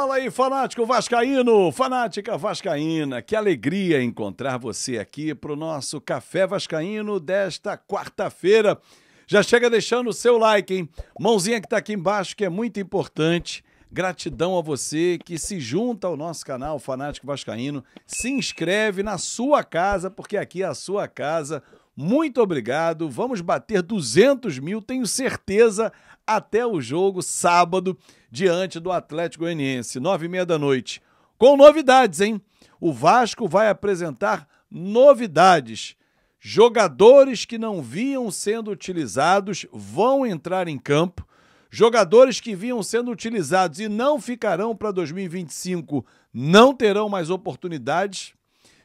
Fala aí, fanático vascaíno, fanática vascaína. Que alegria encontrar você aqui para o nosso Café Vascaíno desta quarta-feira. Já chega deixando o seu like, hein? Mãozinha que está aqui embaixo, que é muito importante. Gratidão a você que se junta ao nosso canal Fanático Vascaíno, se inscreve na sua casa, porque aqui é a sua casa. Muito obrigado. Vamos bater 200 mil, tenho certeza, até o jogo sábado diante do Atlético Goianiense, nove e meia da noite. Com novidades, hein? O Vasco vai apresentar novidades. Jogadores que não vinham sendo utilizados vão entrar em campo. Jogadores que vinham sendo utilizados e não ficarão para 2025 não terão mais oportunidades.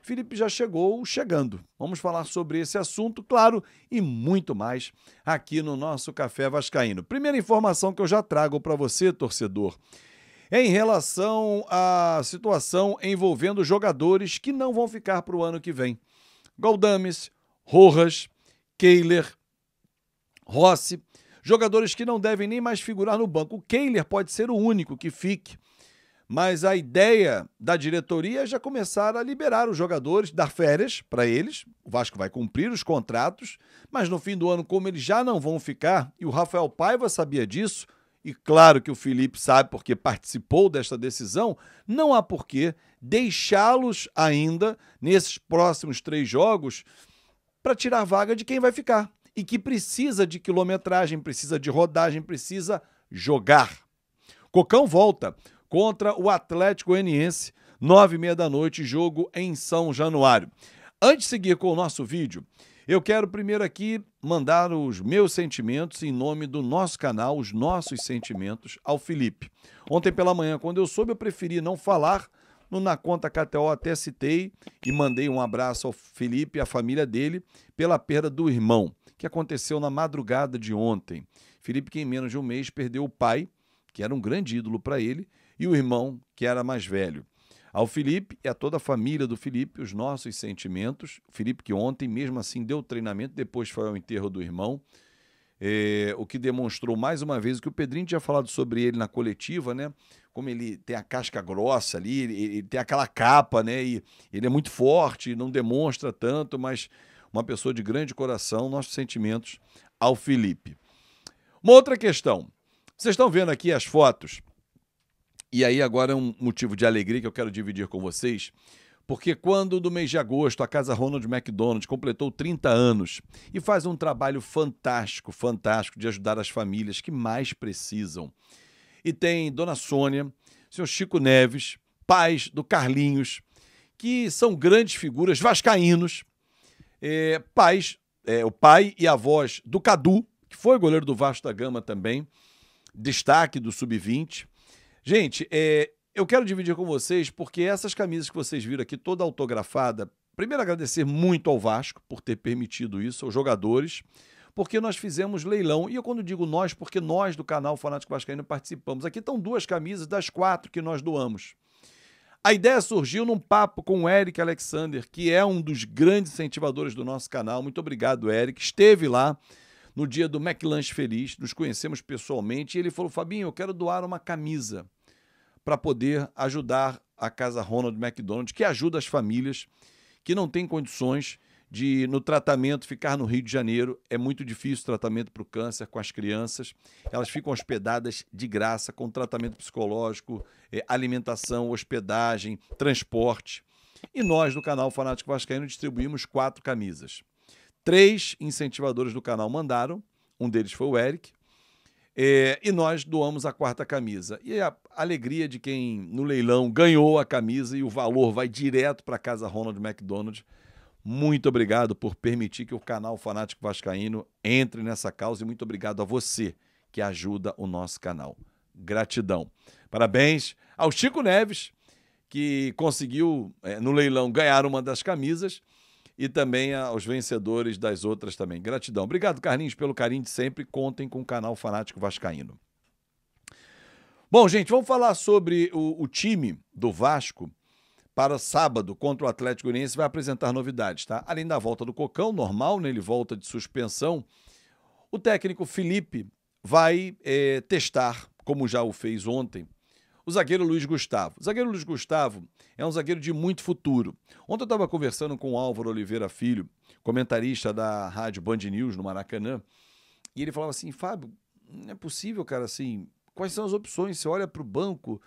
Felipe já chegou chegando. Vamos falar sobre esse assunto, claro, e muito mais aqui no nosso Café Vascaíno. Primeira informação que eu já trago para você, torcedor, em relação à situação envolvendo jogadores que não vão ficar para o ano que vem. Goldames, Rojas, Keiler, Rossi, jogadores que não devem nem mais figurar no banco. O Keiler pode ser o único que fique mas a ideia da diretoria é já começar a liberar os jogadores, dar férias para eles. O Vasco vai cumprir os contratos, mas no fim do ano, como eles já não vão ficar, e o Rafael Paiva sabia disso, e claro que o Felipe sabe porque participou desta decisão, não há porquê deixá-los ainda nesses próximos três jogos para tirar vaga de quem vai ficar e que precisa de quilometragem, precisa de rodagem, precisa jogar. Cocão volta contra o Atlético Goianiense, nove e meia da noite, jogo em São Januário. Antes de seguir com o nosso vídeo, eu quero primeiro aqui mandar os meus sentimentos em nome do nosso canal, os nossos sentimentos, ao Felipe. Ontem pela manhã, quando eu soube, eu preferi não falar. No Na Conta KTO até citei e mandei um abraço ao Felipe e à família dele pela perda do irmão, que aconteceu na madrugada de ontem. Felipe, que em menos de um mês perdeu o pai, que era um grande ídolo para ele, e o irmão, que era mais velho. Ao Felipe e a toda a família do Felipe, os nossos sentimentos. Felipe, que ontem, mesmo assim, deu treinamento, depois foi ao enterro do irmão. É, o que demonstrou mais uma vez o que o Pedrinho tinha falado sobre ele na coletiva, né? Como ele tem a casca grossa ali, ele, ele tem aquela capa, né? E ele é muito forte, não demonstra tanto, mas uma pessoa de grande coração, nossos sentimentos ao Felipe. Uma outra questão. Vocês estão vendo aqui as fotos e aí agora é um motivo de alegria que eu quero dividir com vocês, porque quando no mês de agosto a casa Ronald McDonald completou 30 anos e faz um trabalho fantástico, fantástico de ajudar as famílias que mais precisam. E tem Dona Sônia, senhor Chico Neves, pais do Carlinhos, que são grandes figuras vascaínos, é, pais, é, o pai e avós do Cadu, que foi goleiro do Vasco da Gama também, destaque do Sub-20, Gente, é, eu quero dividir com vocês porque essas camisas que vocês viram aqui, toda autografada, primeiro agradecer muito ao Vasco por ter permitido isso, aos jogadores, porque nós fizemos leilão. E eu quando digo nós, porque nós do canal Fanático Vascaíno participamos. Aqui estão duas camisas das quatro que nós doamos. A ideia surgiu num papo com o Eric Alexander, que é um dos grandes incentivadores do nosso canal. Muito obrigado, Eric. Esteve lá no dia do McLanche Feliz, nos conhecemos pessoalmente, e ele falou: Fabinho, eu quero doar uma camisa para poder ajudar a Casa Ronald McDonald, que ajuda as famílias que não têm condições de, no tratamento, ficar no Rio de Janeiro. É muito difícil o tratamento para o câncer com as crianças. Elas ficam hospedadas de graça, com tratamento psicológico, eh, alimentação, hospedagem, transporte. E nós, do canal Fanático Vascaíno, distribuímos quatro camisas. Três incentivadores do canal mandaram, um deles foi o Eric. É, e nós doamos a quarta camisa. E a alegria de quem no leilão ganhou a camisa e o valor vai direto para a casa Ronald McDonald. Muito obrigado por permitir que o canal Fanático Vascaíno entre nessa causa e muito obrigado a você que ajuda o nosso canal. Gratidão. Parabéns ao Chico Neves, que conseguiu eh, no leilão ganhar uma das camisas e também aos vencedores das outras também. Gratidão. Obrigado, Carlinhos, pelo carinho de sempre. Contem com o canal Fanático Vascaíno. Bom, gente, vamos falar sobre o, o time do Vasco para sábado contra o Atlético Goianiense vai apresentar novidades, tá? Além da volta do Cocão, normal, né? Ele volta de suspensão. O técnico Felipe vai é, testar, como já o fez ontem, o zagueiro Luiz Gustavo. O zagueiro Luiz Gustavo é um zagueiro de muito futuro. Ontem eu estava conversando com o Álvaro Oliveira Filho, comentarista da rádio Band News no Maracanã, e ele falava assim: Fábio, não é possível, cara, assim, quais são as opções? Você olha para o banco,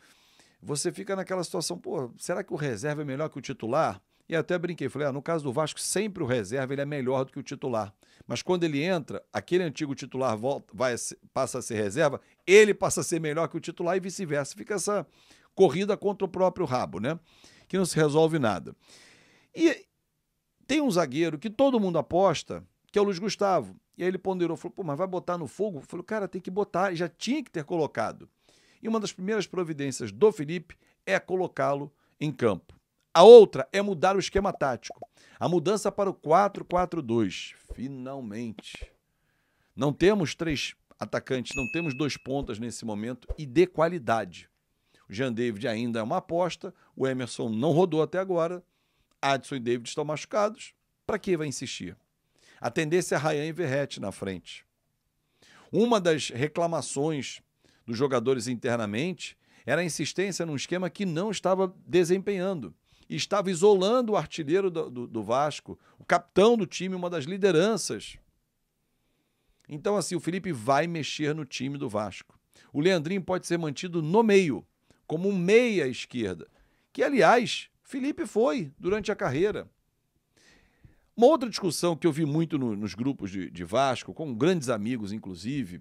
você fica naquela situação, pô, será que o reserva é melhor que o titular? E até brinquei, falei, ah, no caso do Vasco, sempre o reserva ele é melhor do que o titular. Mas quando ele entra, aquele antigo titular volta, vai, passa a ser reserva, ele passa a ser melhor que o titular e vice-versa. Fica essa corrida contra o próprio rabo, né? Que não se resolve nada. E tem um zagueiro que todo mundo aposta, que é o Luiz Gustavo. E aí ele ponderou, falou, pô, mas vai botar no fogo? Falou, cara, tem que botar, já tinha que ter colocado. E uma das primeiras providências do Felipe é colocá-lo em campo. A outra é mudar o esquema tático. A mudança para o 4-4-2. Finalmente. Não temos três atacantes, não temos dois pontas nesse momento e de qualidade. O Jean David ainda é uma aposta, o Emerson não rodou até agora, Adson e David estão machucados. Para que vai insistir? A tendência é Ryan e Verrete na frente. Uma das reclamações dos jogadores internamente era a insistência num esquema que não estava desempenhando e estava isolando o artilheiro do, do, do Vasco, o capitão do time, uma das lideranças. Então, assim, o Felipe vai mexer no time do Vasco. O Leandrinho pode ser mantido no meio, como um meia esquerda, que, aliás, Felipe foi durante a carreira. Uma outra discussão que eu vi muito no, nos grupos de, de, Vasco, com grandes amigos, inclusive.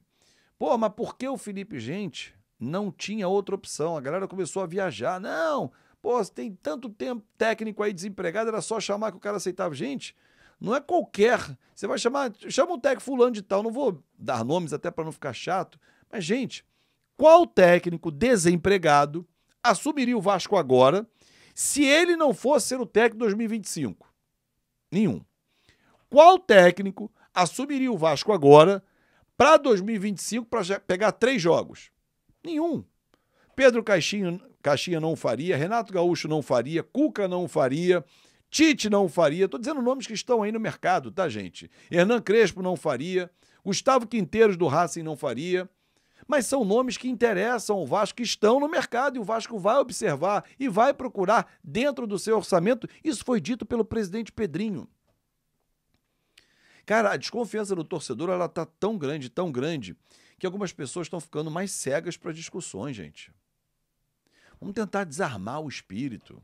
Pô, mas por que o Felipe, gente, não tinha outra opção? A galera começou a viajar. Não, Pô, tem tanto tempo técnico aí desempregado, era só chamar que o cara aceitava. Gente, não é qualquer. Você vai chamar, chama um técnico fulano de tal, não vou dar nomes até para não ficar chato, mas gente, qual técnico desempregado assumiria o Vasco agora se ele não fosse ser o técnico 2025? Nenhum. Qual técnico assumiria o Vasco agora para 2025 para pegar três jogos? Nenhum. Pedro Caixinho Caixinha não faria, Renato Gaúcho não faria, Cuca não faria, Tite não faria. Estou dizendo nomes que estão aí no mercado, tá, gente? Hernan Crespo não faria, Gustavo Quinteiros do Racing não faria. Mas são nomes que interessam o Vasco, que estão no mercado e o Vasco vai observar e vai procurar dentro do seu orçamento. Isso foi dito pelo presidente Pedrinho. Cara, a desconfiança do torcedor ela tá tão grande, tão grande, que algumas pessoas estão ficando mais cegas para discussões, gente. Vamos tentar desarmar o espírito.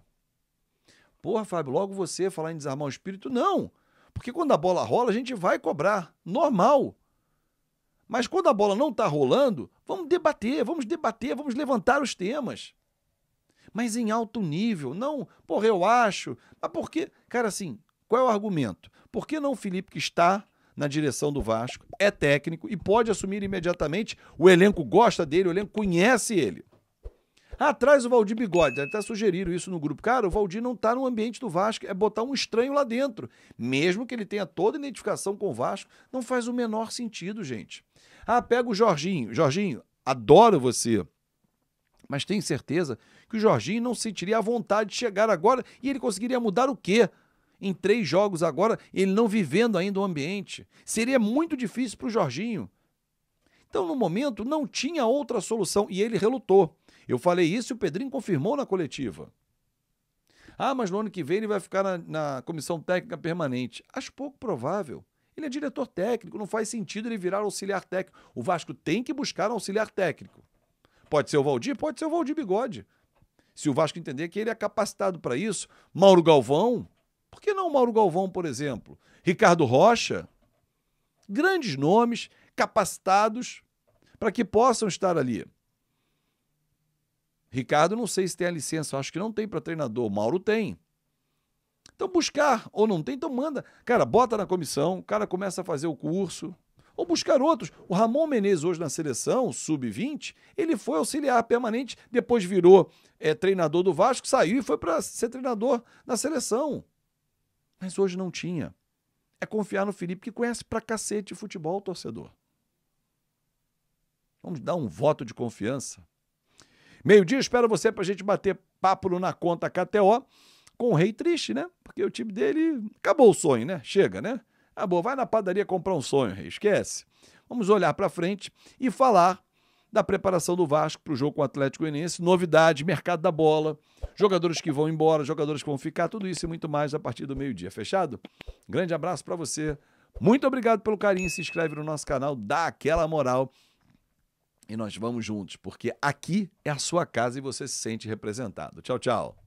Porra, Fábio, logo você falar em desarmar o espírito? Não! Porque quando a bola rola, a gente vai cobrar. Normal. Mas quando a bola não está rolando, vamos debater, vamos debater, vamos levantar os temas. Mas em alto nível, não, porra, eu acho. Mas por quê? Cara, assim, qual é o argumento? Por que não o Felipe, que está na direção do Vasco, é técnico e pode assumir imediatamente? O elenco gosta dele, o elenco conhece ele. Ah, traz o Valdir Bigode. Até sugeriram isso no grupo. Cara, o Valdir não tá no ambiente do Vasco. É botar um estranho lá dentro. Mesmo que ele tenha toda identificação com o Vasco, não faz o menor sentido, gente. Ah, pega o Jorginho. Jorginho, adoro você. Mas tenho certeza que o Jorginho não sentiria a vontade de chegar agora e ele conseguiria mudar o quê? Em três jogos agora, ele não vivendo ainda o ambiente. Seria muito difícil para o Jorginho. Então, no momento, não tinha outra solução e ele relutou. Eu falei isso e o Pedrinho confirmou na coletiva. Ah, mas no ano que vem ele vai ficar na, na comissão técnica permanente. Acho pouco provável. Ele é diretor técnico, não faz sentido ele virar auxiliar técnico. O Vasco tem que buscar um auxiliar técnico. Pode ser o Valdir? Pode ser o Valdir Bigode. Se o Vasco entender que ele é capacitado para isso, Mauro Galvão, por que não Mauro Galvão, por exemplo? Ricardo Rocha? Grandes nomes capacitados para que possam estar ali. Ricardo, não sei se tem a licença, acho que não tem para treinador. Mauro tem. Então, buscar ou não tem, então manda. Cara, bota na comissão, o cara começa a fazer o curso. Ou buscar outros. O Ramon Menezes, hoje na seleção, sub-20, ele foi auxiliar permanente, depois virou é, treinador do Vasco, saiu e foi para ser treinador na seleção. Mas hoje não tinha. É confiar no Felipe, que conhece pra cacete futebol, torcedor. Vamos dar um voto de confiança. Meio-dia, espero você para a gente bater papo na conta KTO com o Rei Triste, né? Porque o time dele acabou o sonho, né? Chega, né? Ah, boa, vai na padaria comprar um sonho, Rei, esquece. Vamos olhar para frente e falar da preparação do Vasco para o jogo com o Atlético Goianiense, novidades, mercado da bola, jogadores que vão embora, jogadores que vão ficar, tudo isso e muito mais a partir do meio-dia. Fechado? Grande abraço para você. Muito obrigado pelo carinho, se inscreve no nosso canal, dá aquela moral e nós vamos juntos, porque aqui é a sua casa e você se sente representado. Tchau, tchau.